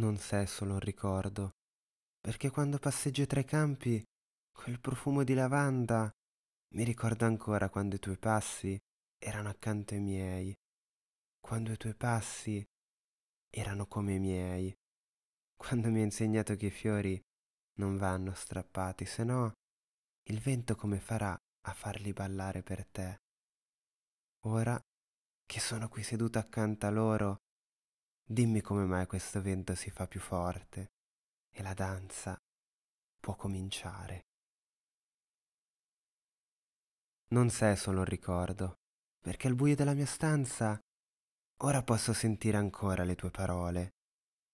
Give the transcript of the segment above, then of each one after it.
non sei solo un ricordo, perché quando passeggio tra i campi, quel profumo di lavanda mi ricorda ancora quando i tuoi passi erano accanto ai miei, quando i tuoi passi erano come i miei, quando mi hai insegnato che i fiori non vanno strappati, se no il vento come farà a farli ballare per te. Ora che sono qui seduta accanto a loro, Dimmi come mai questo vento si fa più forte e la danza può cominciare. Non sei solo un ricordo, perché al buio della mia stanza ora posso sentire ancora le tue parole,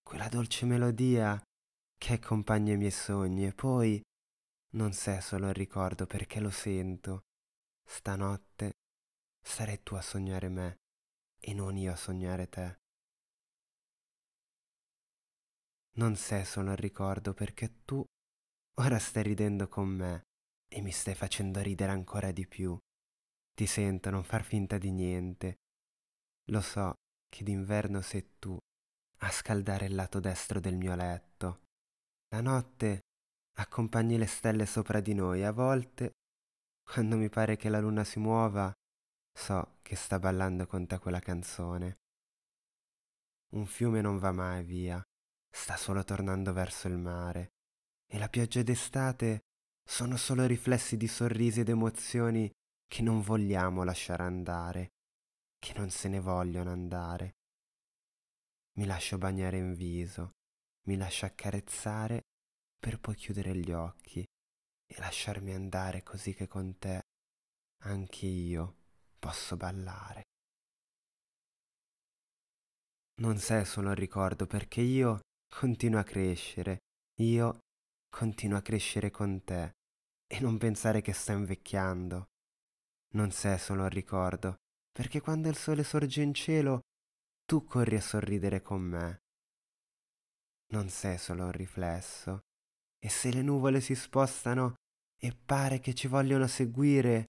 quella dolce melodia che accompagna i miei sogni e poi non sei solo un ricordo perché lo sento. Stanotte sarai tu a sognare me e non io a sognare te. non sei solo il ricordo perché tu ora stai ridendo con me e mi stai facendo ridere ancora di più. Ti sento non far finta di niente. Lo so che d'inverno sei tu a scaldare il lato destro del mio letto. La notte accompagni le stelle sopra di noi, a volte, quando mi pare che la luna si muova, so che sta ballando con te quella canzone. Un fiume non va mai via, sta solo tornando verso il mare e la pioggia d'estate sono solo riflessi di sorrisi ed emozioni che non vogliamo lasciare andare, che non se ne vogliono andare. Mi lascio bagnare in viso, mi lascio accarezzare per poi chiudere gli occhi e lasciarmi andare così che con te anche io posso ballare. Non sei solo un ricordo perché io continua a crescere, io continuo a crescere con te e non pensare che sta invecchiando. Non sei solo un ricordo, perché quando il sole sorge in cielo, tu corri a sorridere con me. Non sei solo un riflesso, e se le nuvole si spostano e pare che ci vogliono seguire,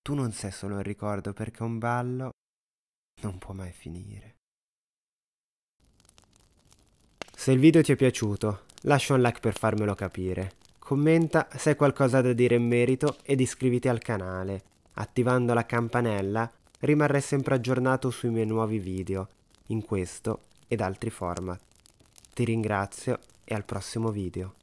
tu non sei solo un ricordo perché un ballo non può mai finire. Se il video ti è piaciuto, lascia un like per farmelo capire. Commenta se hai qualcosa da dire in merito ed iscriviti al canale. Attivando la campanella rimarrai sempre aggiornato sui miei nuovi video, in questo ed altri format. Ti ringrazio e al prossimo video.